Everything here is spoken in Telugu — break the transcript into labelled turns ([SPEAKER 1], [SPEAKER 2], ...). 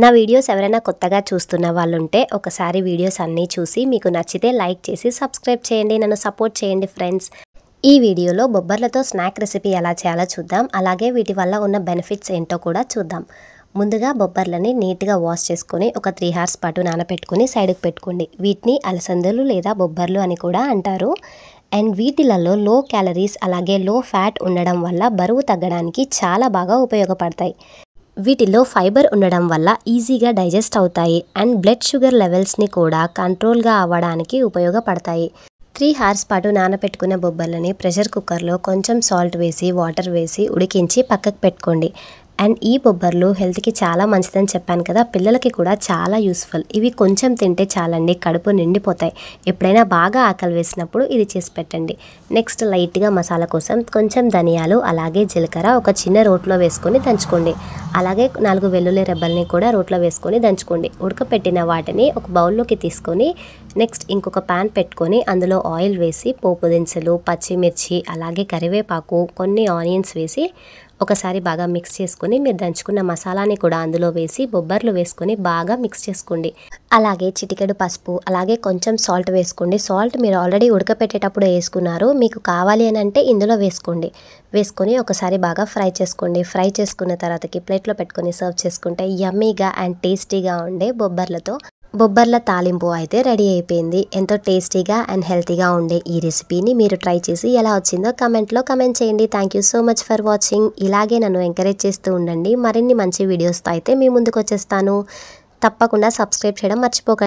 [SPEAKER 1] నా వీడియోస్ ఎవరైనా కొత్తగా చూస్తున్న వాళ్ళు ఉంటే ఒకసారి వీడియోస్ అన్నీ చూసి మీకు నచ్చితే లైక్ చేసి సబ్స్క్రైబ్ చేయండి నన్ను సపోర్ట్ చేయండి ఫ్రెండ్స్ ఈ వీడియోలో బొబ్బర్లతో స్నాక్ రెసిపీ ఎలా చేయాలో చూద్దాం అలాగే వీటి వల్ల ఉన్న బెనిఫిట్స్ ఏంటో కూడా చూద్దాం ముందుగా బొబ్బర్లని నీట్గా వాష్ చేసుకొని ఒక త్రీ హార్స్ పాటు నానపెట్టుకుని సైడ్కి పెట్టుకోండి వీటిని అలసందలు లేదా బొబ్బర్లు అని కూడా అంటారు అండ్ వీటిలలో లో క్యాలరీస్ అలాగే లో ఫ్యాట్ ఉండడం వల్ల బరువు తగ్గడానికి చాలా బాగా ఉపయోగపడతాయి వీటిలో ఫైబర్ ఉండడం వల్ల ఈజీగా డైజెస్ట్ అవుతాయి అండ్ బ్లడ్ షుగర్ లెవెల్స్ని కూడా కంట్రోల్గా అవ్వడానికి ఉపయోగపడతాయి త్రీ హార్స్ పాటు నానబెట్టుకున్న బొబ్బర్లని ప్రెషర్ కుక్కర్లో కొంచెం సాల్ట్ వేసి వాటర్ వేసి ఉడికించి పక్కకు పెట్టుకోండి అండ్ ఈ బొబ్బర్లు హెల్త్కి చాలా మంచిదని చెప్పాను కదా పిల్లలకి కూడా చాలా యూస్ఫుల్ ఇవి కొంచెం తింటే చాలండి కడుపు నిండిపోతాయి ఎప్పుడైనా బాగా ఆకలి వేసినప్పుడు ఇది చేసి పెట్టండి నెక్స్ట్ లైట్గా మసాలా కోసం కొంచెం ధనియాలు అలాగే జీలకర్ర ఒక చిన్న రోట్లో వేసుకొని దంచుకోండి అలాగే నాలుగు వెల్లుల్లి రెబ్బల్ని కూడా రోట్లో వేసుకొని దంచుకోండి ఉడకపెట్టిన వాటిని ఒక బౌల్లోకి తీసుకొని నెక్స్ట్ ఇంకొక ప్యాన్ పెట్టుకొని అందులో ఆయిల్ వేసి పోపు దినుసులు పచ్చిమిర్చి అలాగే కరివేపాకు కొన్ని ఆనియన్స్ వేసి ఒకసారి బాగా మిక్స్ చేసుకుని మీరు దంచుకున్న మసాలాని కూడా అందులో వేసి బొబ్బర్లు వేసుకొని బాగా మిక్స్ చేసుకోండి అలాగే చిటికెడు పసుపు అలాగే కొంచెం సాల్ట్ వేసుకోండి సాల్ట్ మీరు ఆల్రెడీ ఉడకపెట్టేటప్పుడు వేసుకున్నారు మీకు కావాలి అని అంటే ఇందులో వేసుకోండి వేసుకొని ఒకసారి బాగా ఫ్రై చేసుకోండి ఫ్రై చేసుకున్న తర్వాతకి ప్లేట్లో పెట్టుకొని సర్వ్ చేసుకుంటే యమ్మీగా అండ్ టేస్టీగా ఉండే బొబ్బర్లతో బొబ్బర్ల తాలింపు అయితే రెడీ అయిపోయింది ఎంతో టేస్టీగా అండ్ హెల్తీగా ఉండే ఈ రెసిపీని మీరు ట్రై చేసి ఎలా వచ్చిందో కమెంట్లో కమెంట్ చేయండి thank so much for watching ఇలాగే నన్ను ఎంకరేజ్ చేస్తూ ఉండండి మరిన్ని మంచి వీడియోస్తో అయితే మీ ముందుకు వచ్చేస్తాను తప్పకుండా సబ్స్క్రైబ్ చేయడం మర్చిపోకండి